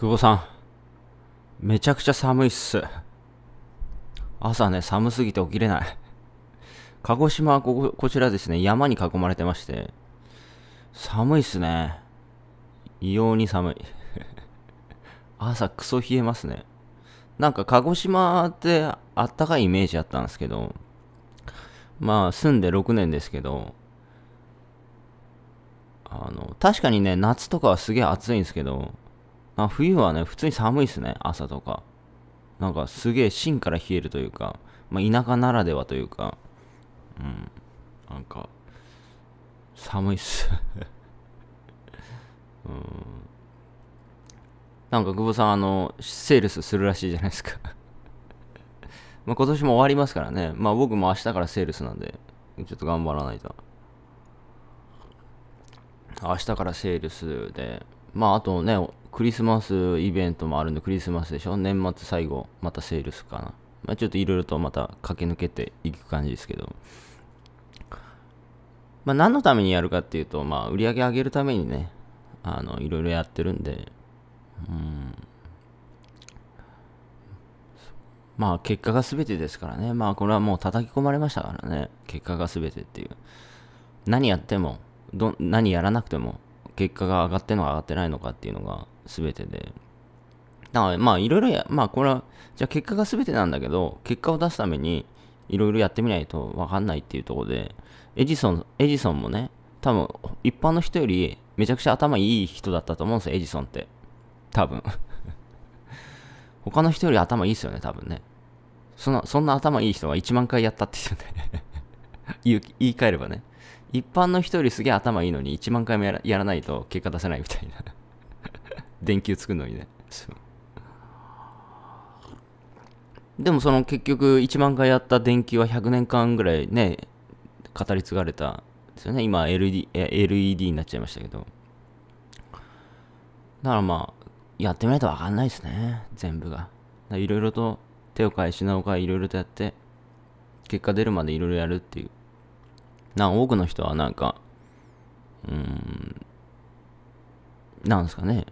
久保さん、めちゃくちゃ寒いっす。朝ね、寒すぎて起きれない。鹿児島はここちらですね、山に囲まれてまして、寒いっすね。異様に寒い。朝クソ冷えますね。なんか鹿児島ってあったかいイメージあったんですけど、まあ住んで6年ですけど、あの、確かにね、夏とかはすげえ暑いんですけど、あ冬はね、普通に寒いですね、朝とか。なんかすげえ芯から冷えるというか、まあ、田舎ならではというか、うん、なんか、寒いっす うん。なんか久保さん、あの、セールスするらしいじゃないですか まあ今年も終わりますからね。まあ僕も明日からセールスなんで、ちょっと頑張らないと。明日からセールスで、まああとね、クリスマスイベントもあるんで、クリスマスでしょ年末最後、またセールスかな。まあ、ちょっといろいろとまた駆け抜けていく感じですけど。まあ、何のためにやるかっていうと、まあ、売り上げ上げるためにね、あの、いろいろやってるんで、うん。まあ、結果が全てですからね。まあ、これはもう叩き込まれましたからね。結果が全てっていう。何やっても、ど、何やらなくても、結果が上がってんのか上がってないのかっていうのが全てで。だからまあいろいろや、まあこれは、じゃあ結果が全てなんだけど、結果を出すためにいろいろやってみないとわかんないっていうところで、エジソン、エジソンもね、多分一般の人よりめちゃくちゃ頭いい人だったと思うんですよ、エジソンって。多分 他の人より頭いいですよね、多分ね。そんな、そんな頭いい人が1万回やったって 言うね言い換えればね。一般の人よりすげえ頭いいのに1万回もやらやらないと結果出せないみたいな 電球作るのにね。でもその結局1万回やった電球は100年間ぐらいね、語り継がれたですよね。今 LED, LED になっちゃいましたけど。だからまあ、やってみないとわかんないですね。全部が。いろいろと手を変え、品を変え、いろいろとやって、結果出るまでいろいろやるっていうな多くの人はなんか、うん、なんですかね。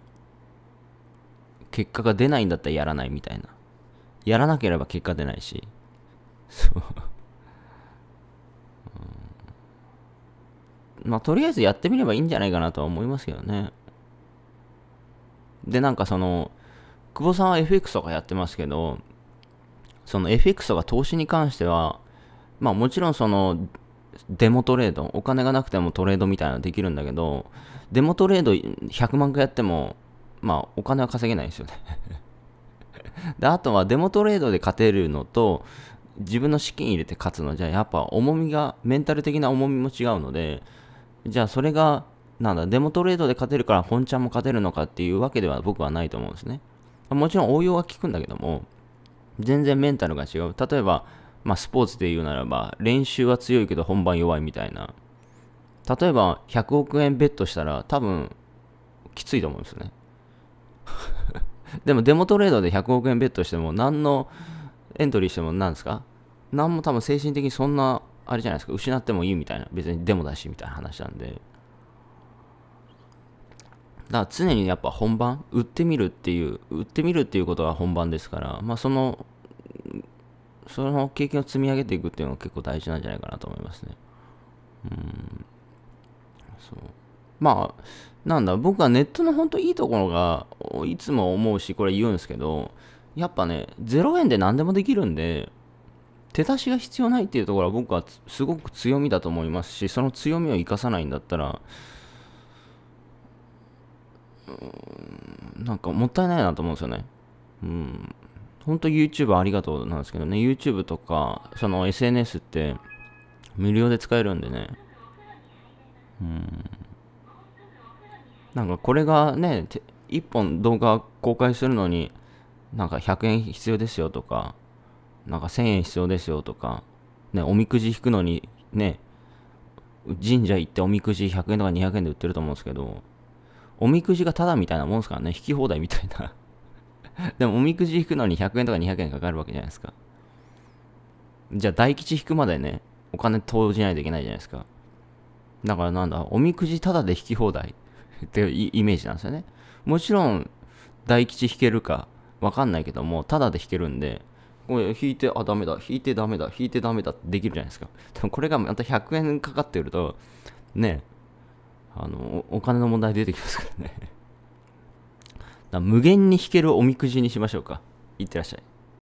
結果が出ないんだったらやらないみたいな。やらなければ結果出ないし。そうまあ、とりあえずやってみればいいんじゃないかなとは思いますけどね。で、なんかその、久保さんは FX とかやってますけど、その FX とか投資に関しては、まあもちろんその、デモトレード、お金がなくてもトレードみたいなのできるんだけど、デモトレード100万回やっても、まあ、お金は稼げないですよね で、あとはデモトレードで勝てるのと、自分の資金入れて勝つのじゃ、やっぱ重みが、メンタル的な重みも違うので、じゃあそれが、なんだ、デモトレードで勝てるから本ちゃんも勝てるのかっていうわけでは僕はないと思うんですね。もちろん応用は効くんだけども、全然メンタルが違う。例えば、まあ、スポーツで言うならば練習は強いけど本番弱いみたいな例えば100億円ベットしたら多分きついと思うんですよね でもデモトレードで100億円ベットしても何のエントリーしても何ですか何も多分精神的にそんなあれじゃないですか失ってもいいみたいな別にデモだしみたいな話なんでだから常にやっぱ本番売ってみるっていう売ってみるっていうことが本番ですからまあそのその経験を積み上げていくっていうのが結構大事なんじゃないかなと思いますね。うん。そう。まあ、なんだ、僕はネットの本当いいところが、いつも思うし、これ言うんですけど、やっぱね、0円で何でもできるんで、手出しが必要ないっていうところは僕はすごく強みだと思いますし、その強みを生かさないんだったら、うん、なんかもったいないなと思うんですよね。うん。本当 YouTube ありがとうなんですけどね、YouTube とか、その SNS って無料で使えるんでね。うん。なんかこれがね、1本動画公開するのに、なんか100円必要ですよとか、なんか1000円必要ですよとか、ね、おみくじ引くのにね、神社行っておみくじ100円とか200円で売ってると思うんですけど、おみくじがただみたいなもんですからね、引き放題みたいな でもおみくじ引くのに100円とか200円かかるわけじゃないですか。じゃあ大吉引くまでね、お金投じないといけないじゃないですか。だからなんだ、おみくじただで引き放題 っていうイメージなんですよね。もちろん、大吉引けるかわかんないけども、ただで引けるんで、これ引いて、あ、ダメだ、引いてダメだ、引いてダメだってできるじゃないですか。でもこれがまた100円かかってると、ね、あのお金の問題出てきますからね無限に引けるおみくじにしましょうか。いってらっしゃい。